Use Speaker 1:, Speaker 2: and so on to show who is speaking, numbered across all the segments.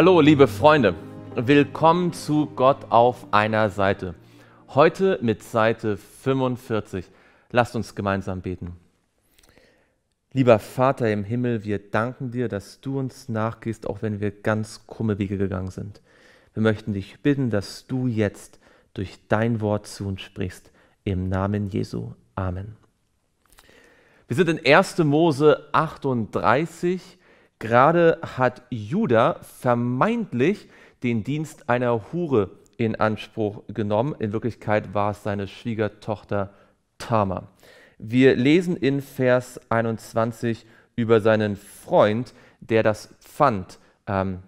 Speaker 1: Hallo, liebe Freunde. Willkommen zu Gott auf einer Seite. Heute mit Seite 45. Lasst uns gemeinsam beten. Lieber Vater im Himmel, wir danken dir, dass du uns nachgehst, auch wenn wir ganz krumme Wege gegangen sind. Wir möchten dich bitten, dass du jetzt durch dein Wort zu uns sprichst. Im Namen Jesu. Amen. Wir sind in 1. Mose 38 Gerade hat Judah vermeintlich den Dienst einer Hure in Anspruch genommen. In Wirklichkeit war es seine Schwiegertochter Tama. Wir lesen in Vers 21 über seinen Freund, der das Pfand ähm,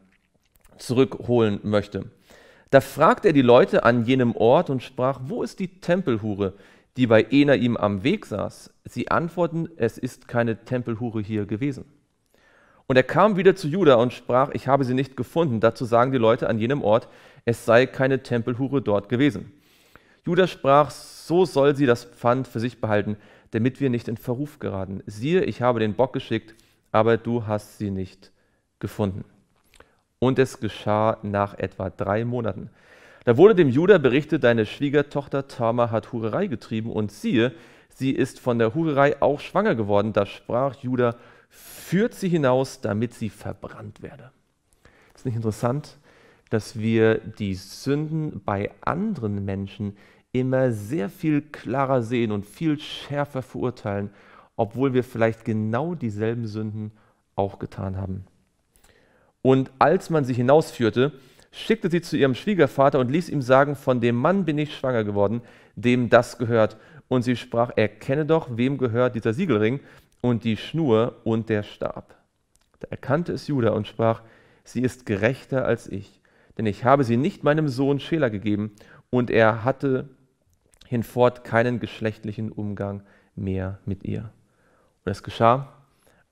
Speaker 1: zurückholen möchte. Da fragt er die Leute an jenem Ort und sprach, wo ist die Tempelhure, die bei Ena ihm am Weg saß? Sie antworten, es ist keine Tempelhure hier gewesen. Und er kam wieder zu Judah und sprach, ich habe sie nicht gefunden. Dazu sagen die Leute an jenem Ort, es sei keine Tempelhure dort gewesen. Judah sprach, so soll sie das Pfand für sich behalten, damit wir nicht in Verruf geraten. Siehe, ich habe den Bock geschickt, aber du hast sie nicht gefunden. Und es geschah nach etwa drei Monaten. Da wurde dem Judah berichtet, deine Schwiegertochter Tama hat Hurerei getrieben und siehe, sie ist von der Hurerei auch schwanger geworden. Da sprach Judah, führt sie hinaus, damit sie verbrannt werde. Ist nicht interessant, dass wir die Sünden bei anderen Menschen immer sehr viel klarer sehen und viel schärfer verurteilen, obwohl wir vielleicht genau dieselben Sünden auch getan haben. Und als man sie hinausführte, schickte sie zu ihrem Schwiegervater und ließ ihm sagen, von dem Mann bin ich schwanger geworden, dem das gehört. Und sie sprach, erkenne doch, wem gehört dieser Siegelring und die Schnur und der Stab. Da erkannte es Judah und sprach, sie ist gerechter als ich, denn ich habe sie nicht meinem Sohn Schela gegeben, und er hatte hinfort keinen geschlechtlichen Umgang mehr mit ihr. Und es geschah,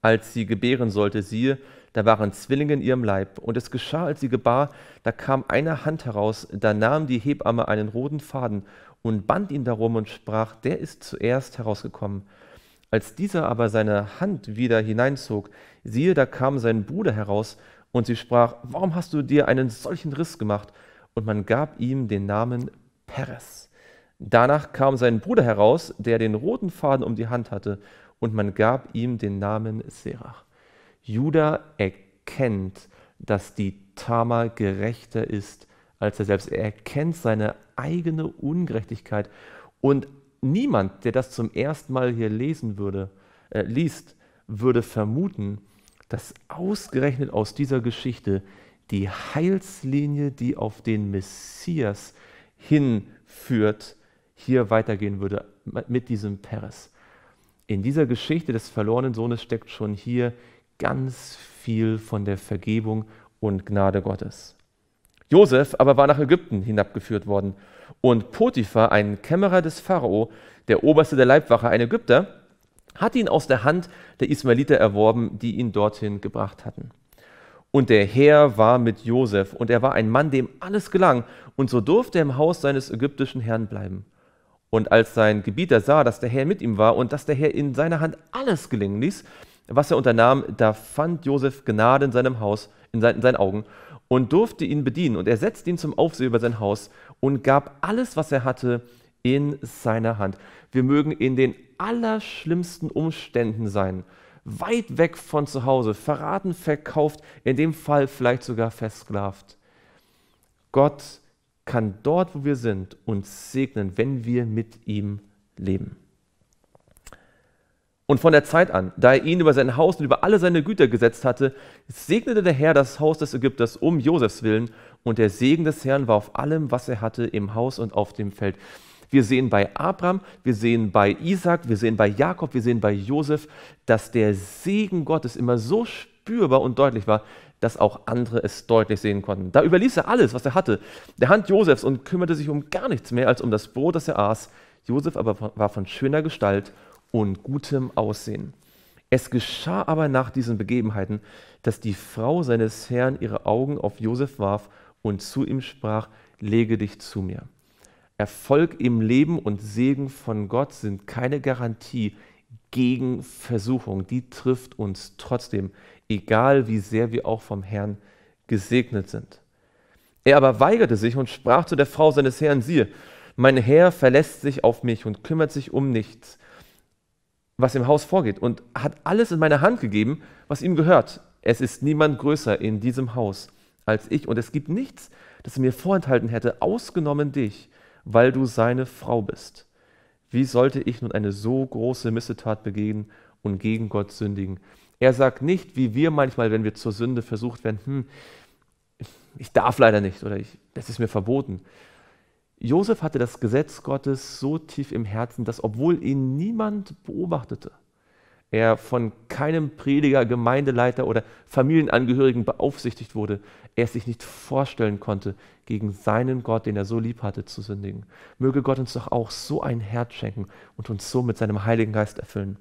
Speaker 1: als sie gebären sollte, siehe, da waren Zwillinge in ihrem Leib. Und es geschah, als sie gebar, da kam eine Hand heraus, da nahm die Hebamme einen roten Faden und band ihn darum und sprach, der ist zuerst herausgekommen. Als dieser aber seine Hand wieder hineinzog, siehe, da kam sein Bruder heraus und sie sprach, warum hast du dir einen solchen Riss gemacht? Und man gab ihm den Namen Peres. Danach kam sein Bruder heraus, der den roten Faden um die Hand hatte, und man gab ihm den Namen Serach. Judah erkennt, dass die Tama gerechter ist als er selbst. Er erkennt seine eigene Ungerechtigkeit und niemand, der das zum ersten Mal hier lesen würde, äh, liest, würde vermuten, dass ausgerechnet aus dieser Geschichte die Heilslinie, die auf den Messias hinführt, hier weitergehen würde mit diesem Peres. In dieser Geschichte des verlorenen Sohnes steckt schon hier ganz viel von der Vergebung und Gnade Gottes. Josef aber war nach Ägypten hinabgeführt worden und Potiphar, ein Kämmerer des Pharao, der Oberste der Leibwache, ein Ägypter, hat ihn aus der Hand der Ismaeliter erworben, die ihn dorthin gebracht hatten. Und der Herr war mit Josef, und er war ein Mann, dem alles gelang, und so durfte er im Haus seines ägyptischen Herrn bleiben. Und als sein Gebieter sah, dass der Herr mit ihm war und dass der Herr in seiner Hand alles gelingen ließ, was er unternahm, da fand Josef Gnade in seinem Haus, in seinen, in seinen Augen, und durfte ihn bedienen. Und er setzte ihn zum Aufseher über sein Haus und gab alles, was er hatte, in seine Hand. Wir mögen in den allerschlimmsten Umständen sein, weit weg von zu Hause, verraten, verkauft, in dem Fall vielleicht sogar versklavt. Gott kann dort, wo wir sind, uns segnen, wenn wir mit ihm leben. Und von der Zeit an, da er ihn über sein Haus und über alle seine Güter gesetzt hatte, segnete der Herr das Haus des Ägypters um Josefs willen, und der Segen des Herrn war auf allem, was er hatte, im Haus und auf dem Feld. Wir sehen bei Abraham, wir sehen bei Isaac, wir sehen bei Jakob, wir sehen bei Josef, dass der Segen Gottes immer so spürbar und deutlich war, dass auch andere es deutlich sehen konnten. Da überließ er alles, was er hatte, der Hand Josefs und kümmerte sich um gar nichts mehr als um das Brot, das er aß. Josef aber war von schöner Gestalt und gutem Aussehen. Es geschah aber nach diesen Begebenheiten, dass die Frau seines Herrn ihre Augen auf Josef warf und zu ihm sprach: Lege dich zu mir. Erfolg im Leben und Segen von Gott sind keine Garantie gegen Versuchung. Die trifft uns trotzdem, egal wie sehr wir auch vom Herrn gesegnet sind. Er aber weigerte sich und sprach zu der Frau seines Herrn: Siehe, mein Herr verlässt sich auf mich und kümmert sich um nichts was im Haus vorgeht und hat alles in meine Hand gegeben, was ihm gehört. Es ist niemand größer in diesem Haus als ich und es gibt nichts, das er mir vorenthalten hätte, ausgenommen dich, weil du seine Frau bist. Wie sollte ich nun eine so große Missetat begehen und gegen Gott sündigen? Er sagt nicht, wie wir manchmal, wenn wir zur Sünde versucht werden, hm, ich darf leider nicht oder ich, das ist mir verboten. Josef hatte das Gesetz Gottes so tief im Herzen, dass obwohl ihn niemand beobachtete, er von keinem Prediger, Gemeindeleiter oder Familienangehörigen beaufsichtigt wurde, er es sich nicht vorstellen konnte, gegen seinen Gott, den er so lieb hatte, zu sündigen. Möge Gott uns doch auch so ein Herz schenken und uns so mit seinem Heiligen Geist erfüllen.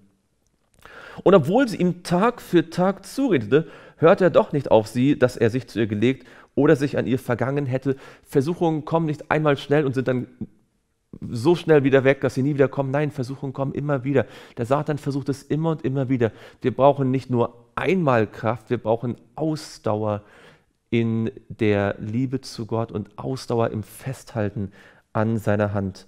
Speaker 1: Und obwohl sie ihm Tag für Tag zuredete, hörte er doch nicht auf sie, dass er sich zu ihr gelegt oder sich an ihr vergangen hätte. Versuchungen kommen nicht einmal schnell und sind dann so schnell wieder weg, dass sie nie wieder kommen. Nein, Versuchungen kommen immer wieder. Der Satan versucht es immer und immer wieder. Wir brauchen nicht nur einmal Kraft, wir brauchen Ausdauer in der Liebe zu Gott und Ausdauer im Festhalten an seiner Hand.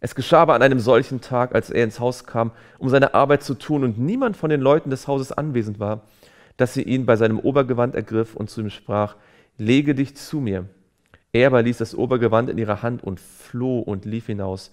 Speaker 1: Es geschah aber an einem solchen Tag, als er ins Haus kam, um seine Arbeit zu tun und niemand von den Leuten des Hauses anwesend war, dass sie ihn bei seinem Obergewand ergriff und zu ihm sprach, lege dich zu mir. Er aber ließ das Obergewand in ihrer Hand und floh und lief hinaus.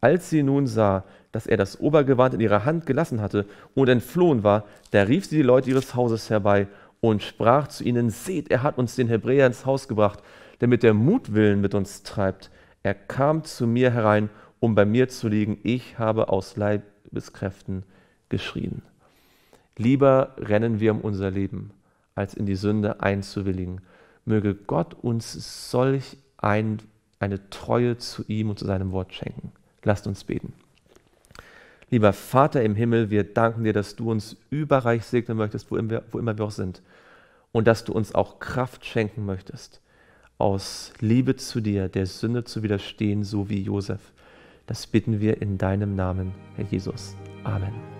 Speaker 1: Als sie nun sah, dass er das Obergewand in ihrer Hand gelassen hatte und entflohen war, da rief sie die Leute ihres Hauses herbei und sprach zu ihnen, seht, er hat uns den Hebräer ins Haus gebracht, der mit der Mutwillen mit uns treibt. Er kam zu mir herein, um bei mir zu liegen. Ich habe aus Leibeskräften geschrien. Lieber rennen wir um unser Leben, als in die Sünde einzuwilligen möge Gott uns solch ein, eine Treue zu ihm und zu seinem Wort schenken. Lasst uns beten. Lieber Vater im Himmel, wir danken dir, dass du uns überreich segnen möchtest, wo immer, wo immer wir auch sind. Und dass du uns auch Kraft schenken möchtest, aus Liebe zu dir, der Sünde zu widerstehen, so wie Josef. Das bitten wir in deinem Namen, Herr Jesus. Amen.